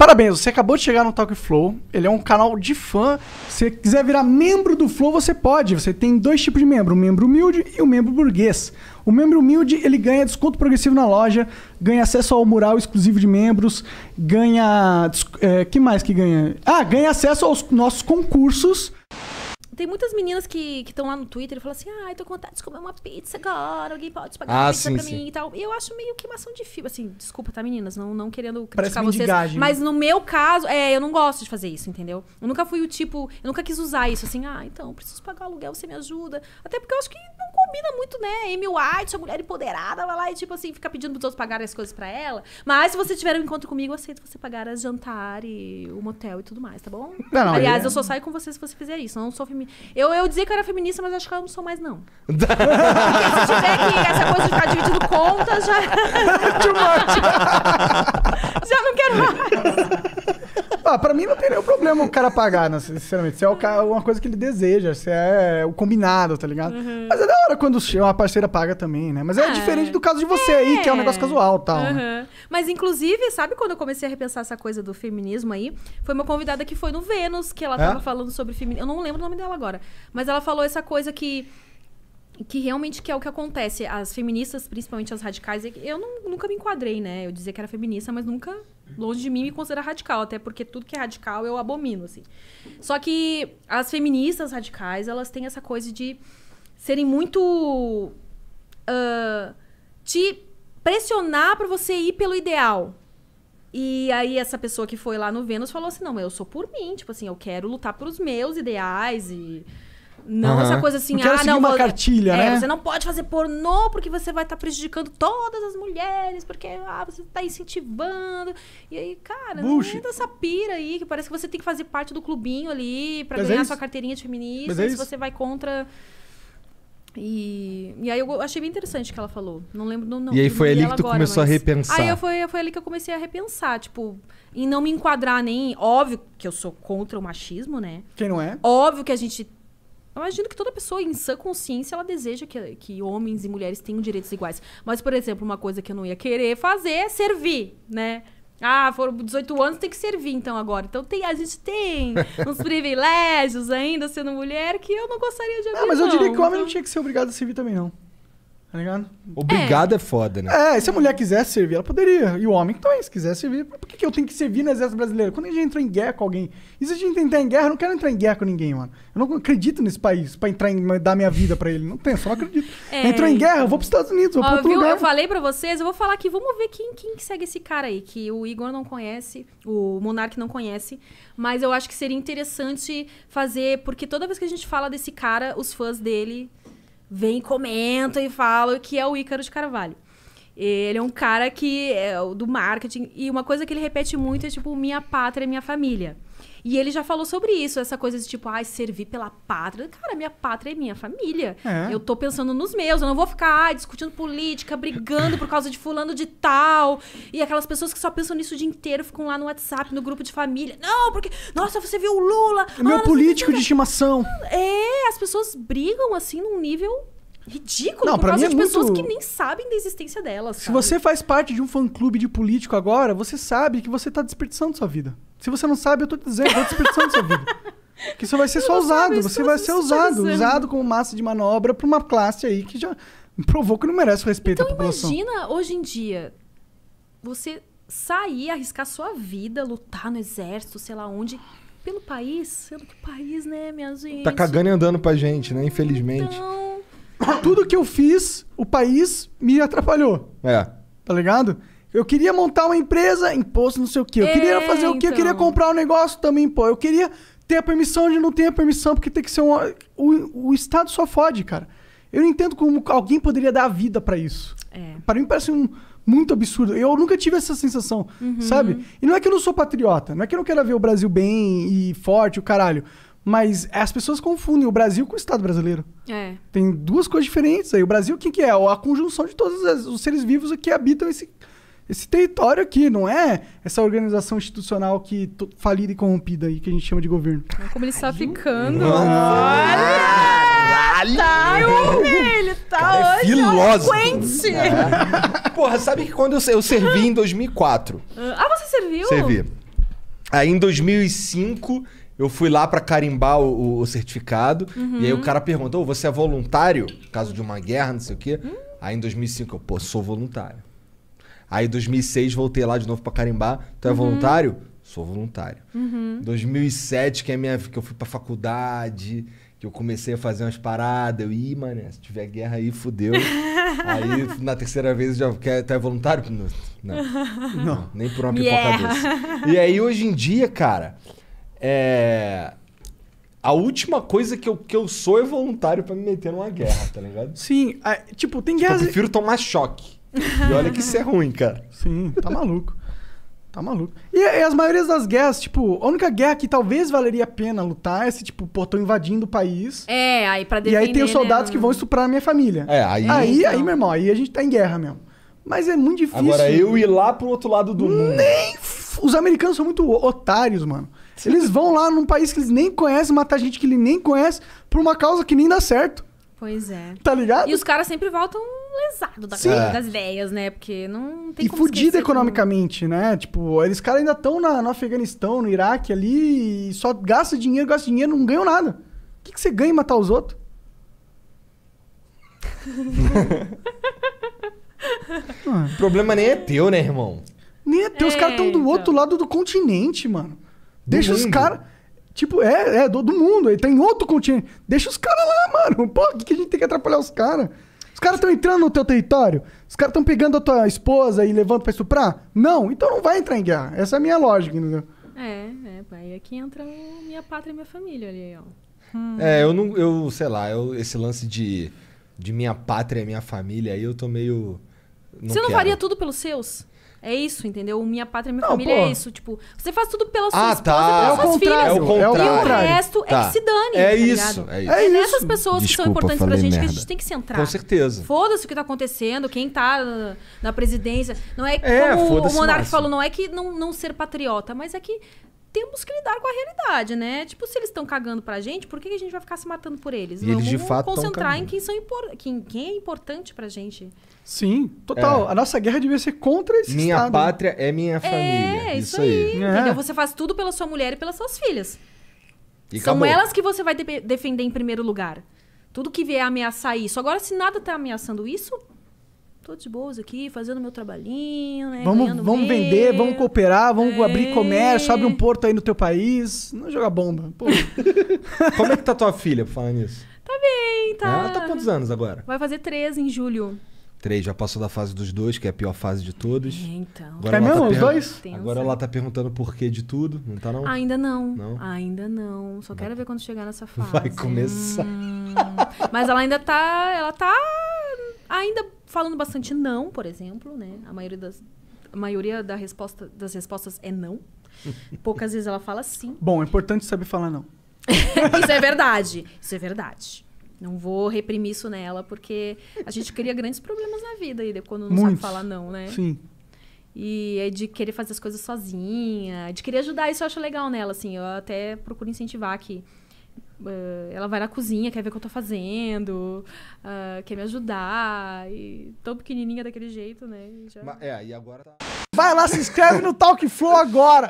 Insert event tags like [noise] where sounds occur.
Parabéns, você acabou de chegar no Talk Flow. Ele é um canal de fã. Se você quiser virar membro do Flow, você pode. Você tem dois tipos de membro, um membro humilde e um membro burguês. O membro humilde, ele ganha desconto progressivo na loja, ganha acesso ao mural exclusivo de membros, ganha... É, que mais que ganha? Ah, ganha acesso aos nossos concursos tem muitas meninas que estão lá no Twitter e falam assim: ai, ah, tô com vontade de comer uma pizza agora, alguém pode pagar ah, uma pizza sim, pra sim. mim e tal. E eu acho meio que ação de fio. Assim, desculpa, tá, meninas? Não, não querendo criticar Parece vocês. Né? Mas no meu caso, é, eu não gosto de fazer isso, entendeu? Eu nunca fui o tipo. Eu nunca quis usar isso, assim, ah, então, preciso pagar o aluguel, você me ajuda. Até porque eu acho que não combina muito, né? Amy White, a mulher empoderada, vai lá e, tipo assim, fica pedindo pros outros pagarem as coisas pra ela. Mas se você tiver um encontro comigo, eu aceito você pagar as jantar e o motel e tudo mais, tá bom? Não, Aliás, é... eu só saio com você se você fizer isso. Eu não sou femi... Eu, eu dizia que eu era feminista, mas acho que eu não sou mais, não. [laughs] Porque se tiver que essa coisa de ficar dividindo contas, já. [laughs] [laughs] já não quero mais. Ah, pra mim não tem nenhum problema o cara pagar, né, sinceramente. Se é uma coisa que ele deseja, se é o combinado, tá ligado? Uhum. Mas é da hora quando uma parceira paga também, né? Mas é ah, diferente do caso de você é. aí, que é um é. negócio casual e tal. Né? Uhum. Né? Mas, inclusive, sabe quando eu comecei a repensar essa coisa do feminismo aí? Foi uma convidada que foi no Vênus, que ela é? tava é? falando sobre feminismo. Eu não lembro o nome dela agora. Mas ela falou essa coisa que que realmente que é o que acontece. As feministas, principalmente as radicais, é eu não, nunca me enquadrei, né? Eu dizia que era feminista, mas nunca longe de mim me considerar radical, até porque tudo que é radical eu abomino, assim. Só que as feministas radicais, elas têm essa coisa de serem muito. Uh, te pressionar para você ir pelo ideal. E aí essa pessoa que foi lá no Vênus falou assim: não, eu sou por mim, tipo assim, eu quero lutar pelos meus ideais e não uhum. essa coisa assim, não ah, não. Uma vou... cartilha, é, né? Você não pode fazer pornô porque você vai estar tá prejudicando todas as mulheres, porque ah, você está incentivando. E aí, cara, Bush. não essa pira aí, que parece que você tem que fazer parte do clubinho ali para é ganhar é sua carteirinha de feminista, é se você vai contra. E, e aí eu achei bem interessante o que ela falou. Não lembro não, não E aí foi ali que tu agora, começou mas... a repensar. Aí eu foi, foi ali que eu comecei a repensar, tipo, em não me enquadrar nem. Óbvio que eu sou contra o machismo, né? Quem não é? Óbvio que a gente imagino que toda pessoa em sã consciência ela deseja que, que homens e mulheres tenham direitos iguais. Mas, por exemplo, uma coisa que eu não ia querer fazer é servir, né? Ah, foram 18 anos, tem que servir então agora. Então tem, a gente tem [laughs] uns privilégios ainda sendo mulher que eu não gostaria de abrir. Ah, mas eu diria que o homem não então tinha que ser obrigado a servir também, não tá ligado? Obrigado é. é, foda, né? É, se a mulher quisesse servir, ela poderia. E o homem também, se quiser servir. Por que, que eu tenho que servir no exército brasileiro? Quando a gente entrou em guerra com alguém. E se a gente entrar em guerra, eu não quero entrar em guerra com ninguém, mano. Eu não acredito nesse país pra entrar em dar minha vida pra ele. Não tem, só não acredito. É. Entrou em guerra, eu vou pros Estados Unidos, vou Ó, pra outro viu? lugar. Eu falei pra vocês, eu vou falar aqui, vamos ver quem, quem segue esse cara aí, que o Igor não conhece, o Monark não conhece. Mas eu acho que seria interessante fazer, porque toda vez que a gente fala desse cara, os fãs dele vem e comentam e falam que é o Ícaro de Carvalho. Ele é um cara que é do marketing e uma coisa que ele repete muito é tipo minha pátria, minha família. E ele já falou sobre isso, essa coisa de tipo, ai, ah, servir pela pátria. Cara, minha pátria é minha família. É. Eu tô pensando nos meus, eu não vou ficar ah, discutindo política, brigando por causa de fulano de tal. E aquelas pessoas que só pensam nisso o dia inteiro, ficam lá no WhatsApp, no grupo de família. Não, porque, nossa, você viu o Lula. É meu ah, político de estimação. É, pessoas brigam assim num nível ridículo não, por causa mim é de muito... pessoas que nem sabem da existência delas. Se sabe? você faz parte de um fã-clube de político agora, você sabe que você está desperdiçando sua vida. Se você não sabe, eu estou dizendo, eu tô desperdiçando sua vida. [laughs] Que isso vai ser eu só usado, sabe, você vai ser usado, usado como massa de manobra para uma classe aí que já provou que não merece respeito então, imagina hoje em dia você sair, arriscar sua vida, lutar no exército, sei lá onde, pelo país, sendo que o país, né, minha gente. Tá cagando e andando pra gente, né? Infelizmente. Então... [coughs] Tudo que eu fiz, o país me atrapalhou. É. Tá ligado? Eu queria montar uma empresa, imposto, não sei o quê. Eu é, queria fazer o quê? Eu queria então. comprar um negócio também, pô. Eu queria ter a permissão de não ter a permissão, porque tem que ser um. O, o Estado só fode, cara. Eu não entendo como alguém poderia dar a vida para isso. É. Para mim parece um muito absurdo. Eu nunca tive essa sensação, uhum. sabe? E não é que eu não sou patriota, não é que eu não quero ver o Brasil bem e forte, o caralho. Mas as pessoas confundem o Brasil com o Estado brasileiro. É. Tem duas coisas diferentes aí. O Brasil, o que, que é? A conjunção de todos os seres vivos que habitam esse, esse território aqui, não é essa organização institucional que falida e corrompida aí que a gente chama de governo. Como ele está ficando. Olha! Caralho! Tá, eu ele, tá hoje. É filósofo. É. Porra, sabe que quando eu, eu servi em 2004? Ah, você serviu? Servi. Aí em 2005 eu fui lá para carimbar o, o certificado. Uhum. E aí o uhum. cara perguntou: você é voluntário? Caso de uma guerra, não sei o quê. Hum. Aí em 2005 eu, pô, sou voluntário. Aí em 2006 voltei lá de novo para carimbar. Tu é uhum. voluntário? Sou voluntário. Uhum. 2007 que é minha que eu fui para faculdade que eu comecei a fazer umas paradas, eu, ia, mano, se tiver guerra aí, fudeu. [laughs] aí, na terceira vez, eu já quer tá voluntário? Não, não, não, nem por uma pipoca yeah. doce. E aí, hoje em dia, cara, é... A última coisa que eu, que eu sou é voluntário para me meter numa guerra, tá ligado? Sim, é, tipo, tem tipo, guerra... Eu prefiro tomar choque. E olha que isso é ruim, cara. Sim, tá maluco. Tá maluco. E, e, as maiorias das guerras, tipo, a única guerra que talvez valeria a pena lutar é se, tipo, pô, tô invadindo o país. É, aí pra defender, E aí tem os soldados né? que vão estuprar a minha família. É, aí... Aí, então. aí, meu irmão, aí a gente tá em guerra mesmo. Mas é muito difícil. Agora, eu ir lá pro outro lado do mundo. Nem... Os americanos são muito otários, mano. Eles vão lá num país que eles nem conhecem, matar gente que eles nem conhecem por uma causa que nem dá certo. Pois é. Tá ligado? E os caras sempre voltam lesado da, é. das ideias, né? Porque não tem e como. E fudido economicamente, como... né? Tipo, eles caras ainda estão no Afeganistão, no Iraque ali, só gasta dinheiro, gasta dinheiro, não ganham nada. O que, que você ganha em matar os outros? O problema nem é teu, né, irmão? Nem é teu. Os é, caras estão do então. outro lado do continente, mano. Do Deixa mundo. os caras. Tipo, é, é, do, do mundo, ele tá em outro continente. Deixa os caras lá, mano. Pô, que, que a gente tem que atrapalhar os caras? Os caras estão entrando no teu território? Os caras estão pegando a tua esposa e levando pra estuprar? Não, então não vai entrar em guerra. Essa é a minha lógica, entendeu? É, é, aí aqui é entra minha pátria e minha família ali, ó. Hum. É, eu não, eu sei lá, eu, esse lance de, de minha pátria e minha família aí eu tô meio. Não Você não quero. faria tudo pelos seus? É isso, entendeu? Minha pátria, minha não, família é pô. é isso. Tipo, você faz tudo pela sua ah, esposa tá. pelas é suas filhas. É o contrário. E o resto é tá. é que se dane, é tá isso, É, é isso. É, nessas pessoas Desculpa, que são importantes pra gente merda. que a gente tem que centrar. Com certeza. Foda-se o que tá acontecendo, quem tá na presidência. Não é, é como o Monarque falou, não é que não, não ser patriota, mas é que temos que lidar com a realidade, né? Tipo, se eles estão cagando pra gente, por que a gente vai ficar se matando por eles? E Vamos eles de fato concentrar em quem, são impor... quem, quem é importante pra gente. Sim, total. É. A nossa guerra devia ser contra esse Minha estado. pátria é minha é, família. É, isso, isso aí. aí. É. Entendeu? Você faz tudo pela sua mulher e pelas suas filhas. E são acabou. elas que você vai de defender em primeiro lugar. Tudo que vier ameaçar isso. Agora, se nada tá ameaçando isso, tô de boas aqui, fazendo meu trabalhinho, né? Vamos, vamos vender, vamos cooperar, vamos é. abrir comércio, abre um porto aí no teu país. Não joga bomba. [laughs] Como é que tá tua filha, por falar nisso? Tá bem, tá. Ela tá quantos anos agora? Vai fazer 13 em julho. Três, já passou da fase dos dois, que é a pior fase de todos. É, então. Agora é tá mesmo? Tá os dois? Agora ela tá perguntando por que de tudo, não tá não? Ainda não. não? Ainda não. Só quero ver quando chegar nessa [laughs] fase. Vai começar. Hum. Mas ela ainda tá. Ela tá Ainda falando bastante não, por exemplo, né? A maioria das, a maioria da resposta, das respostas é não. [laughs] Poucas vezes ela fala sim. Bom, é importante saber falar não. [laughs] isso é verdade. Isso é verdade. Não vou reprimir isso nela, porque a gente cria grandes problemas na vida aí, quando não Muitos. sabe falar não, né? Sim. E é de querer fazer as coisas sozinha, de querer ajudar, isso eu acho legal nela, assim. Eu até procuro incentivar que Uh, ela vai na cozinha, quer ver o que eu tô fazendo, uh, quer me ajudar. E tão pequenininha daquele jeito, né? Já... Mas, é, e agora tá... Vai lá, se inscreve no Talk Flow agora!